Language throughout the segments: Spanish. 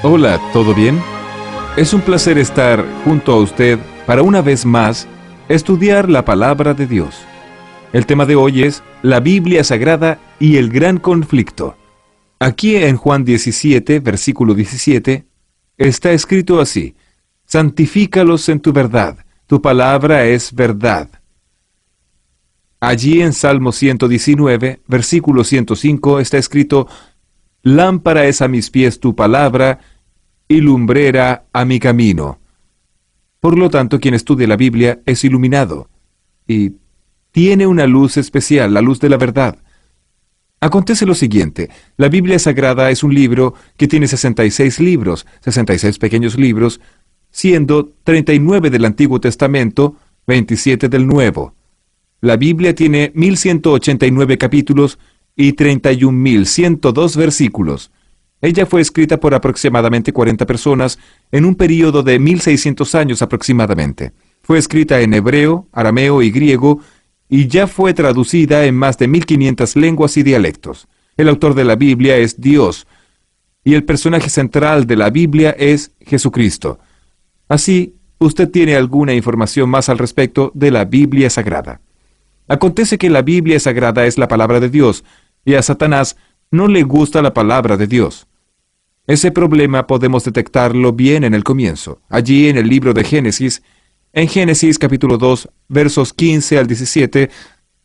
Hola, ¿todo bien? Es un placer estar junto a usted para una vez más estudiar la palabra de Dios. El tema de hoy es la Biblia Sagrada y el gran conflicto. Aquí en Juan 17, versículo 17, está escrito así, Santifícalos en tu verdad, tu palabra es verdad. Allí en Salmo 119, versículo 105, está escrito, Lámpara es a mis pies tu palabra y lumbrera a mi camino. Por lo tanto, quien estudia la Biblia es iluminado y tiene una luz especial, la luz de la verdad. Acontece lo siguiente, la Biblia Sagrada es un libro que tiene 66 libros, 66 pequeños libros, siendo 39 del Antiguo Testamento, 27 del Nuevo. La Biblia tiene 1189 capítulos, y 31.102 versículos. Ella fue escrita por aproximadamente 40 personas en un período de 1.600 años aproximadamente. Fue escrita en hebreo, arameo y griego y ya fue traducida en más de 1.500 lenguas y dialectos. El autor de la Biblia es Dios y el personaje central de la Biblia es Jesucristo. Así, usted tiene alguna información más al respecto de la Biblia Sagrada. Acontece que la Biblia Sagrada es la palabra de Dios, y a Satanás no le gusta la palabra de Dios. Ese problema podemos detectarlo bien en el comienzo, allí en el libro de Génesis. En Génesis capítulo 2, versos 15 al 17,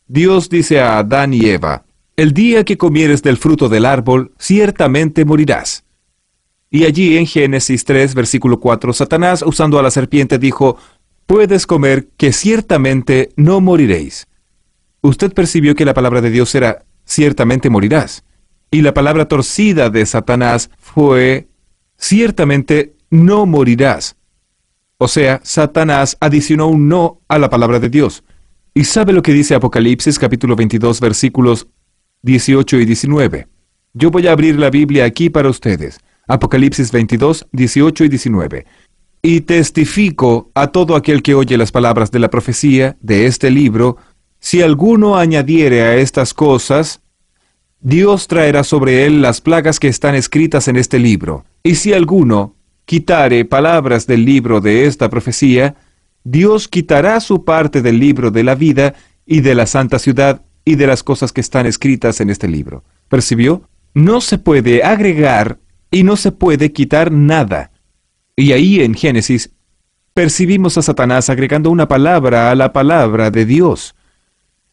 Dios dice a Adán y Eva, El día que comieres del fruto del árbol, ciertamente morirás. Y allí en Génesis 3, versículo 4, Satanás, usando a la serpiente, dijo, Puedes comer, que ciertamente no moriréis. Usted percibió que la palabra de Dios era ciertamente morirás. Y la palabra torcida de Satanás fue, ciertamente no morirás. O sea, Satanás adicionó un no a la palabra de Dios. ¿Y sabe lo que dice Apocalipsis capítulo 22 versículos 18 y 19? Yo voy a abrir la Biblia aquí para ustedes. Apocalipsis 22, 18 y 19. Y testifico a todo aquel que oye las palabras de la profecía de este libro si alguno añadiere a estas cosas, Dios traerá sobre él las plagas que están escritas en este libro. Y si alguno quitare palabras del libro de esta profecía, Dios quitará su parte del libro de la vida y de la santa ciudad y de las cosas que están escritas en este libro. ¿Percibió? No se puede agregar y no se puede quitar nada. Y ahí en Génesis percibimos a Satanás agregando una palabra a la palabra de Dios.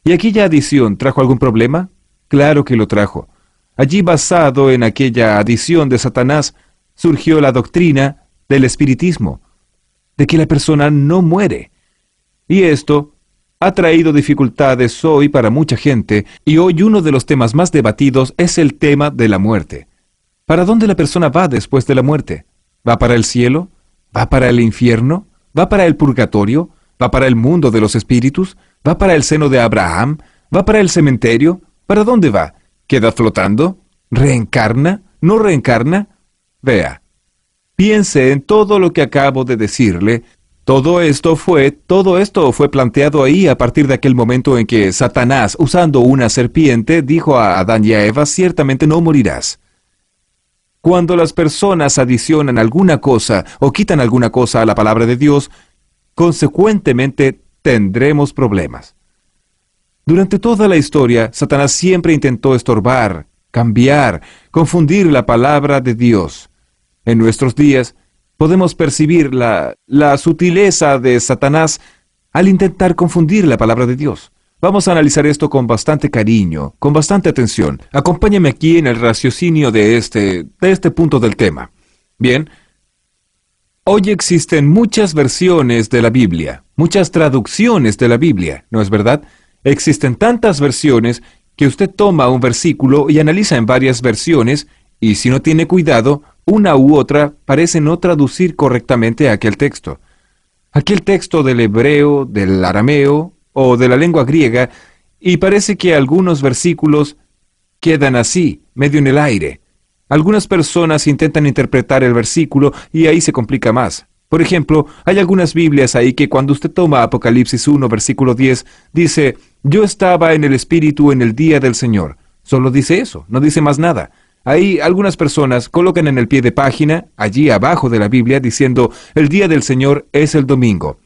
¿Y aquella adición trajo algún problema? Claro que lo trajo. Allí basado en aquella adición de Satanás surgió la doctrina del espiritismo, de que la persona no muere. Y esto ha traído dificultades hoy para mucha gente, y hoy uno de los temas más debatidos es el tema de la muerte. ¿Para dónde la persona va después de la muerte? ¿Va para el cielo? ¿Va para el infierno? ¿Va para el purgatorio? ¿Va para el mundo de los espíritus? ¿Va para el seno de Abraham? ¿Va para el cementerio? ¿Para dónde va? ¿Queda flotando? ¿Reencarna? ¿No reencarna? Vea, piense en todo lo que acabo de decirle. Todo esto fue, todo esto fue planteado ahí a partir de aquel momento en que Satanás, usando una serpiente, dijo a Adán y a Eva, ciertamente no morirás. Cuando las personas adicionan alguna cosa o quitan alguna cosa a la palabra de Dios, consecuentemente tendremos problemas. Durante toda la historia, Satanás siempre intentó estorbar, cambiar, confundir la palabra de Dios. En nuestros días, podemos percibir la, sutileza de Satanás al intentar confundir la palabra de Dios. Vamos a analizar esto con bastante cariño, con bastante atención. Acompáñame aquí en el raciocinio de este, de este punto del tema. Bien, Hoy existen muchas versiones de la Biblia, muchas traducciones de la Biblia, ¿no es verdad? Existen tantas versiones que usted toma un versículo y analiza en varias versiones y si no tiene cuidado, una u otra parece no traducir correctamente aquel texto. Aquel texto del hebreo, del arameo o de la lengua griega, y parece que algunos versículos quedan así, medio en el aire, algunas personas intentan interpretar el versículo y ahí se complica más. Por ejemplo, hay algunas Biblias ahí que cuando usted toma Apocalipsis 1, versículo 10, dice, yo estaba en el Espíritu en el día del Señor. Solo dice eso, no dice más nada. Ahí algunas personas colocan en el pie de página, allí abajo de la Biblia, diciendo, el día del Señor es el domingo.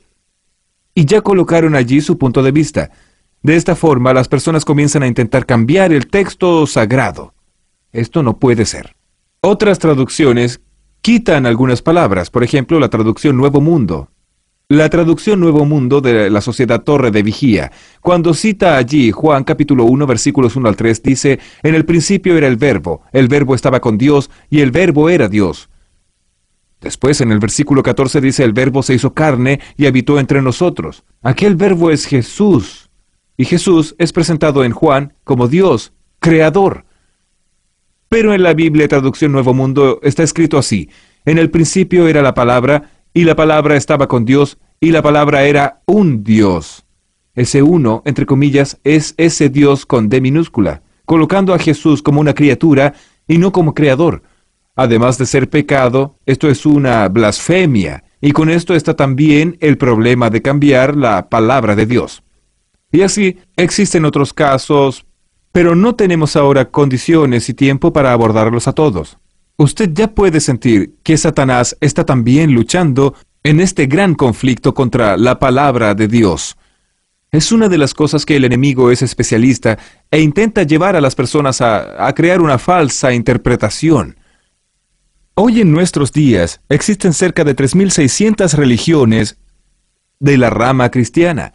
Y ya colocaron allí su punto de vista. De esta forma, las personas comienzan a intentar cambiar el texto sagrado. Esto no puede ser. Otras traducciones quitan algunas palabras, por ejemplo, la traducción Nuevo Mundo. La traducción Nuevo Mundo de la Sociedad Torre de Vigía, cuando cita allí Juan capítulo 1 versículos 1 al 3, dice, en el principio era el verbo, el verbo estaba con Dios y el verbo era Dios. Después en el versículo 14 dice, el verbo se hizo carne y habitó entre nosotros. Aquel verbo es Jesús. Y Jesús es presentado en Juan como Dios, creador. Pero en la Biblia Traducción Nuevo Mundo está escrito así, en el principio era la palabra, y la palabra estaba con Dios, y la palabra era un Dios. Ese uno, entre comillas, es ese Dios con D minúscula, colocando a Jesús como una criatura y no como creador. Además de ser pecado, esto es una blasfemia, y con esto está también el problema de cambiar la palabra de Dios. Y así existen otros casos, pero no tenemos ahora condiciones y tiempo para abordarlos a todos. Usted ya puede sentir que Satanás está también luchando en este gran conflicto contra la palabra de Dios. Es una de las cosas que el enemigo es especialista e intenta llevar a las personas a, crear una falsa interpretación. Hoy en nuestros días existen cerca de 3.600 religiones de la rama cristiana,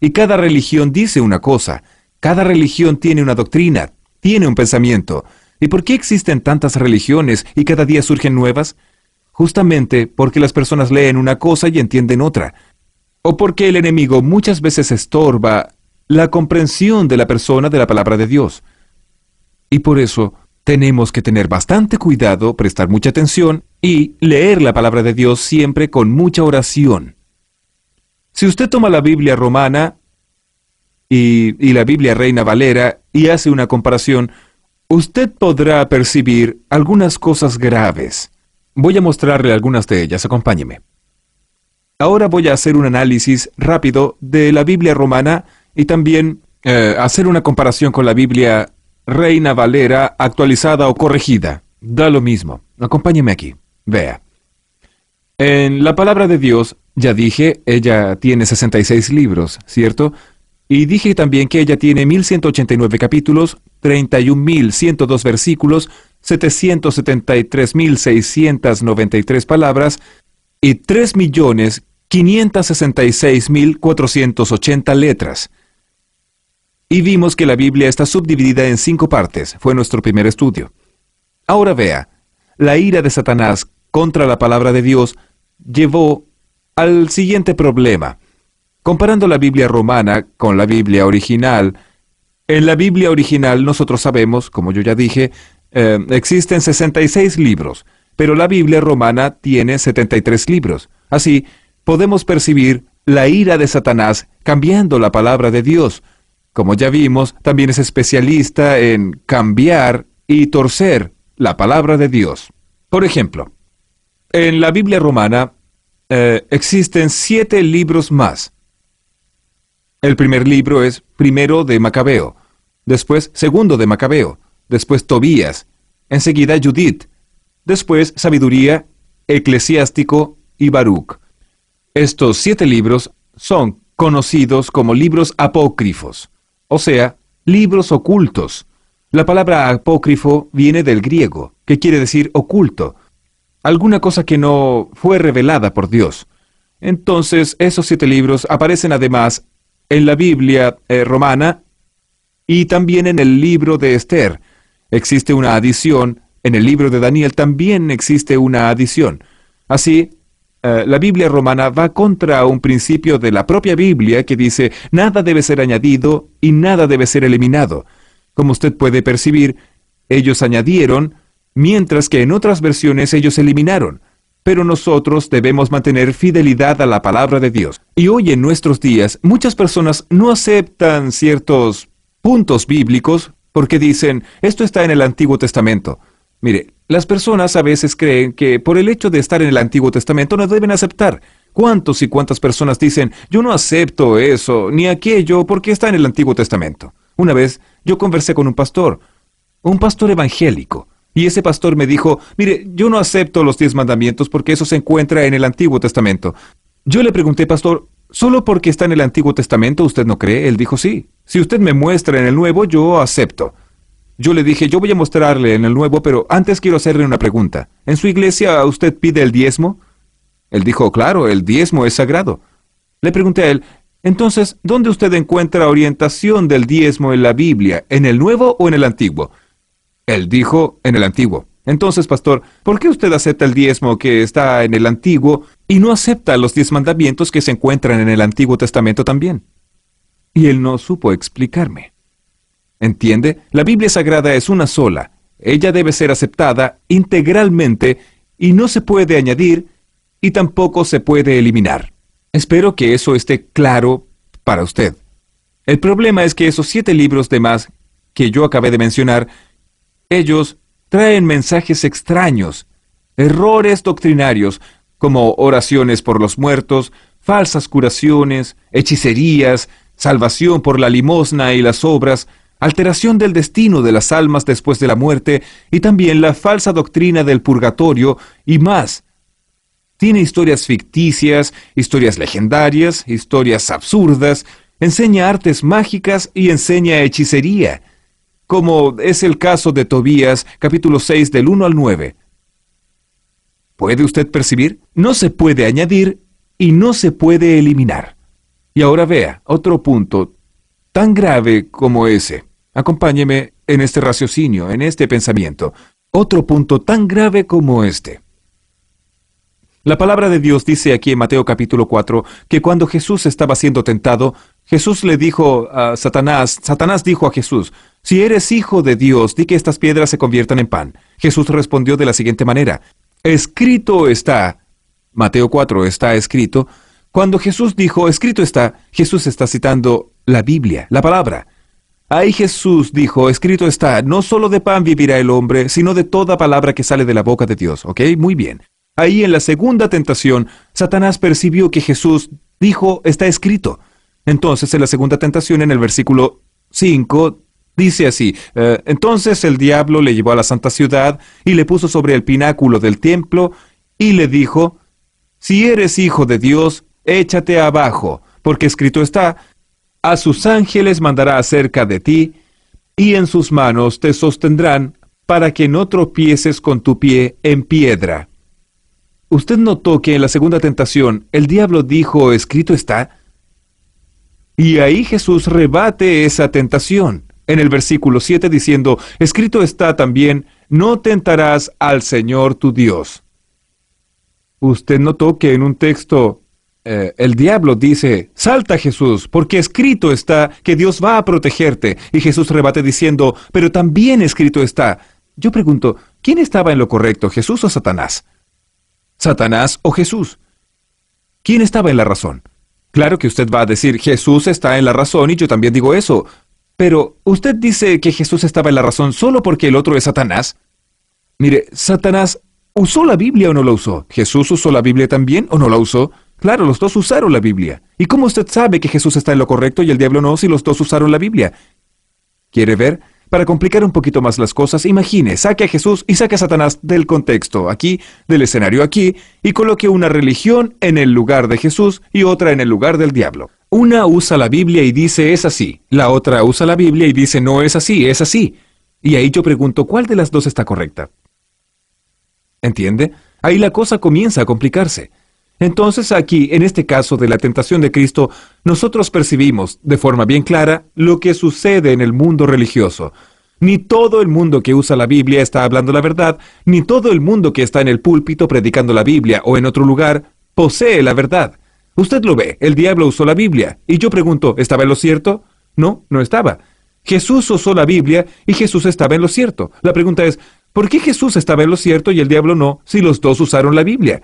y cada religión dice una cosa, cada religión tiene una doctrina, tiene un pensamiento. ¿Y por qué existen tantas religiones y cada día surgen nuevas? Justamente porque las personas leen una cosa y entienden otra. O porque el enemigo muchas veces estorba la comprensión de la persona de la palabra de Dios. Y por eso tenemos que tener bastante cuidado, prestar mucha atención y leer la palabra de Dios siempre con mucha oración. Si usted toma la Biblia romana, y, la Biblia Reina Valera y hace una comparación, usted podrá percibir algunas cosas graves. Voy a mostrarle algunas de ellas, acompáñeme. Ahora voy a hacer un análisis rápido de la Biblia romana y también eh, hacer una comparación con la Biblia Reina Valera actualizada o corregida. Da lo mismo. Acompáñeme aquí. Vea. En la palabra de Dios, ya dije, ella tiene 66 libros, ¿cierto? Y dije también que ella tiene 1189 capítulos, 31102 versículos, 773.693 palabras y 3.566.480 letras. Y vimos que la Biblia está subdividida en cinco partes, fue nuestro primer estudio. Ahora vea, la ira de Satanás contra la palabra de Dios llevó al siguiente problema comparando la Biblia romana con la Biblia original. En la Biblia original nosotros sabemos, como yo ya dije, eh, existen 66 libros, pero la Biblia romana tiene 73 libros. Así, podemos percibir la ira de Satanás cambiando la palabra de Dios. Como ya vimos, también es especialista en cambiar y torcer la palabra de Dios. Por ejemplo, en la Biblia romana eh, existen siete libros más, el primer libro es primero de Macabeo, después segundo de Macabeo, después Tobías, enseguida Judith, después Sabiduría, Eclesiástico y Baruch. Estos siete libros son conocidos como libros apócrifos, o sea, libros ocultos. La palabra apócrifo viene del griego, que quiere decir oculto, alguna cosa que no fue revelada por Dios. Entonces, esos siete libros aparecen además en la Biblia eh, romana y también en el libro de Esther. Existe una adición, en el libro de Daniel también existe una adición. Así, eh, la Biblia romana va contra un principio de la propia Biblia que dice, nada debe ser añadido y nada debe ser eliminado. Como usted puede percibir, ellos añadieron, mientras que en otras versiones ellos eliminaron pero nosotros debemos mantener fidelidad a la palabra de Dios. Y hoy en nuestros días muchas personas no aceptan ciertos puntos bíblicos porque dicen, esto está en el Antiguo Testamento. Mire, las personas a veces creen que por el hecho de estar en el Antiguo Testamento no deben aceptar. ¿Cuántos y cuántas personas dicen, yo no acepto eso ni aquello porque está en el Antiguo Testamento? Una vez yo conversé con un pastor, un pastor evangélico, y ese pastor me dijo, mire, yo no acepto los diez mandamientos porque eso se encuentra en el Antiguo Testamento. Yo le pregunté, pastor, ¿solo porque está en el Antiguo Testamento usted no cree? Él dijo, sí. Si usted me muestra en el Nuevo, yo acepto. Yo le dije, yo voy a mostrarle en el Nuevo, pero antes quiero hacerle una pregunta. ¿En su iglesia usted pide el diezmo? Él dijo, claro, el diezmo es sagrado. Le pregunté a él, entonces, ¿dónde usted encuentra orientación del diezmo en la Biblia? ¿En el Nuevo o en el Antiguo? Él dijo, en el antiguo. Entonces, pastor, ¿por qué usted acepta el diezmo que está en el antiguo y no acepta los diez mandamientos que se encuentran en el Antiguo Testamento también? Y él no supo explicarme. ¿Entiende? La Biblia Sagrada es una sola. Ella debe ser aceptada integralmente y no se puede añadir y tampoco se puede eliminar. Espero que eso esté claro para usted. El problema es que esos siete libros de más que yo acabé de mencionar ellos traen mensajes extraños, errores doctrinarios, como oraciones por los muertos, falsas curaciones, hechicerías, salvación por la limosna y las obras, alteración del destino de las almas después de la muerte y también la falsa doctrina del purgatorio y más. Tiene historias ficticias, historias legendarias, historias absurdas, enseña artes mágicas y enseña hechicería como es el caso de Tobías capítulo 6 del 1 al 9. ¿Puede usted percibir? No se puede añadir y no se puede eliminar. Y ahora vea otro punto tan grave como ese. Acompáñeme en este raciocinio, en este pensamiento. Otro punto tan grave como este. La palabra de Dios dice aquí en Mateo capítulo 4 que cuando Jesús estaba siendo tentado, Jesús le dijo a Satanás, Satanás dijo a Jesús, si eres hijo de Dios, di que estas piedras se conviertan en pan. Jesús respondió de la siguiente manera, escrito está, Mateo 4 está escrito, cuando Jesús dijo, escrito está, Jesús está citando la Biblia, la palabra. Ahí Jesús dijo, escrito está, no solo de pan vivirá el hombre, sino de toda palabra que sale de la boca de Dios, ¿ok? Muy bien. Ahí en la segunda tentación, Satanás percibió que Jesús dijo, está escrito. Entonces, en la segunda tentación, en el versículo 5, Dice así, eh, entonces el diablo le llevó a la santa ciudad y le puso sobre el pináculo del templo y le dijo, si eres hijo de Dios, échate abajo, porque escrito está, a sus ángeles mandará acerca de ti, y en sus manos te sostendrán para que no tropieces con tu pie en piedra. Usted notó que en la segunda tentación el diablo dijo, escrito está, y ahí Jesús rebate esa tentación en el versículo 7 diciendo, escrito está también, no tentarás al Señor tu Dios. Usted notó que en un texto eh, el diablo dice, salta Jesús, porque escrito está que Dios va a protegerte. Y Jesús rebate diciendo, pero también escrito está. Yo pregunto, ¿quién estaba en lo correcto, Jesús o Satanás? ¿Satanás o Jesús? ¿Quién estaba en la razón? Claro que usted va a decir, Jesús está en la razón y yo también digo eso, pero, ¿usted dice que Jesús estaba en la razón solo porque el otro es Satanás? Mire, Satanás usó la Biblia o no la usó. Jesús usó la Biblia también o no la usó. Claro, los dos usaron la Biblia. ¿Y cómo usted sabe que Jesús está en lo correcto y el diablo no si los dos usaron la Biblia? ¿Quiere ver? Para complicar un poquito más las cosas, imagine, saque a Jesús y saque a Satanás del contexto aquí, del escenario aquí, y coloque una religión en el lugar de Jesús y otra en el lugar del diablo. Una usa la Biblia y dice es así, la otra usa la Biblia y dice no es así, es así. Y ahí yo pregunto cuál de las dos está correcta. ¿Entiende? Ahí la cosa comienza a complicarse. Entonces aquí, en este caso de la tentación de Cristo, nosotros percibimos de forma bien clara lo que sucede en el mundo religioso. Ni todo el mundo que usa la Biblia está hablando la verdad, ni todo el mundo que está en el púlpito predicando la Biblia o en otro lugar posee la verdad. Usted lo ve, el diablo usó la Biblia. Y yo pregunto, ¿estaba en lo cierto? No, no estaba. Jesús usó la Biblia y Jesús estaba en lo cierto. La pregunta es, ¿por qué Jesús estaba en lo cierto y el diablo no, si los dos usaron la Biblia?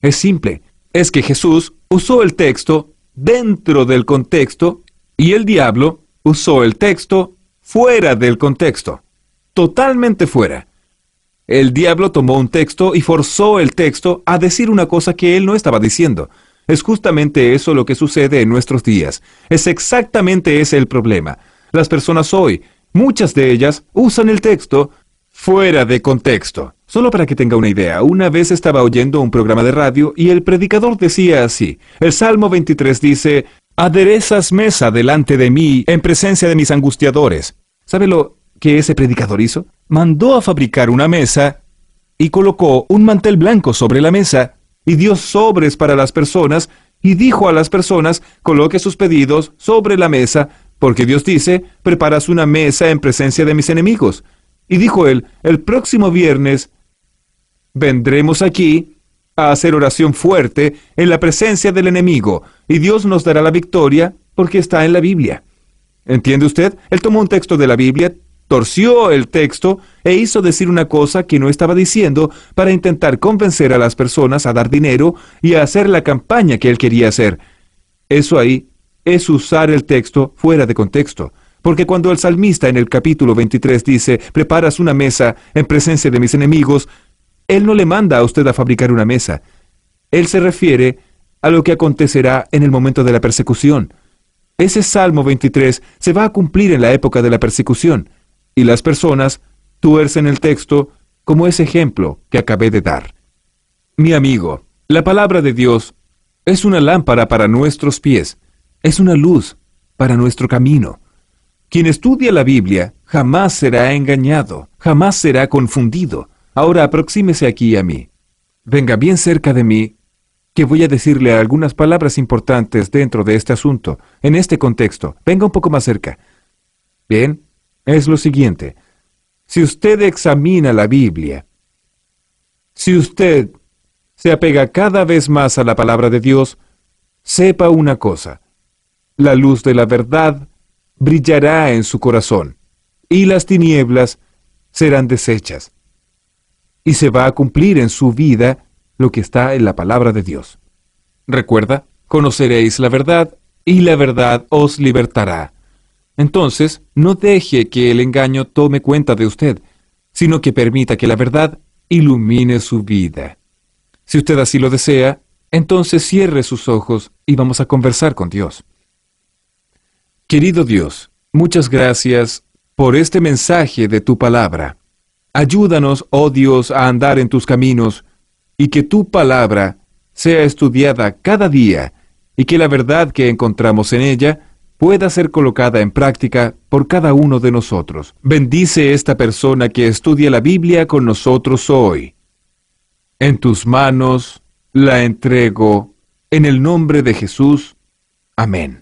Es simple, es que Jesús usó el texto dentro del contexto y el diablo usó el texto fuera del contexto, totalmente fuera. El diablo tomó un texto y forzó el texto a decir una cosa que él no estaba diciendo. Es justamente eso lo que sucede en nuestros días. Es exactamente ese el problema. Las personas hoy, muchas de ellas, usan el texto fuera de contexto. Solo para que tenga una idea, una vez estaba oyendo un programa de radio y el predicador decía así, el Salmo 23 dice, aderezas mesa delante de mí en presencia de mis angustiadores. ¿Sabe lo que ese predicador hizo? Mandó a fabricar una mesa y colocó un mantel blanco sobre la mesa y dio sobres para las personas, y dijo a las personas, coloque sus pedidos sobre la mesa, porque Dios dice, preparas una mesa en presencia de mis enemigos. Y dijo él, el próximo viernes vendremos aquí a hacer oración fuerte en la presencia del enemigo, y Dios nos dará la victoria porque está en la Biblia. ¿Entiende usted? Él tomó un texto de la Biblia, torció el texto e hizo decir una cosa que no estaba diciendo para intentar convencer a las personas a dar dinero y a hacer la campaña que él quería hacer. Eso ahí es usar el texto fuera de contexto. Porque cuando el salmista en el capítulo 23 dice, preparas una mesa en presencia de mis enemigos, él no le manda a usted a fabricar una mesa. Él se refiere a lo que acontecerá en el momento de la persecución. Ese Salmo 23 se va a cumplir en la época de la persecución y las personas tuercen el texto como ese ejemplo que acabé de dar. Mi amigo, la palabra de Dios es una lámpara para nuestros pies, es una luz para nuestro camino. Quien estudia la Biblia jamás será engañado, jamás será confundido. Ahora aproxímese aquí a mí. Venga bien cerca de mí, que voy a decirle algunas palabras importantes dentro de este asunto, en este contexto. Venga un poco más cerca. Bien, es lo siguiente. Si usted examina la Biblia, si usted se apega cada vez más a la palabra de Dios, sepa una cosa. La luz de la verdad brillará en su corazón y las tinieblas serán deshechas. Y se va a cumplir en su vida lo que está en la palabra de Dios. Recuerda, conoceréis la verdad y la verdad os libertará. Entonces, no deje que el engaño tome cuenta de usted, sino que permita que la verdad ilumine su vida. Si usted así lo desea, entonces cierre sus ojos y vamos a conversar con Dios. Querido Dios, muchas gracias por este mensaje de tu palabra. Ayúdanos, oh Dios, a andar en tus caminos y que tu palabra sea estudiada cada día y que la verdad que encontramos en ella pueda ser colocada en práctica por cada uno de nosotros. Bendice esta persona que estudia la Biblia con nosotros hoy. En tus manos la entrego, en el nombre de Jesús. Amén.